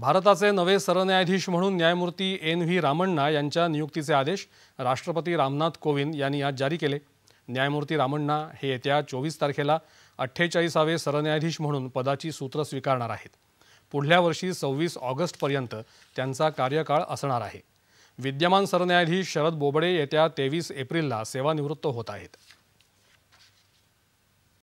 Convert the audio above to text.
भारताचे नवे सरन्यायाधीश म्हणून न्यायमूर्ती एन व्ही रामण्णा यांच्या नियुक्तीचे आदेश राष्ट्रपती रामनाथ कोविंद यांनी आज जारी केले न्यायमूर्ती रामण्णा हे येत्या चोवीस तारखेला अठ्ठेचाळीसावे सरन्यायाधीश म्हणून पदाची सूत्र स्वीकारणार आहेत पुढल्या वर्षी सव्वीस ऑगस्टपर्यंत त्यांचा कार्यकाळ असणार आहे विद्यमान सरन्यायाधीश शरद बोबडे येत्या तेवीस एप्रिलला सेवानिवृत्त होत आहेत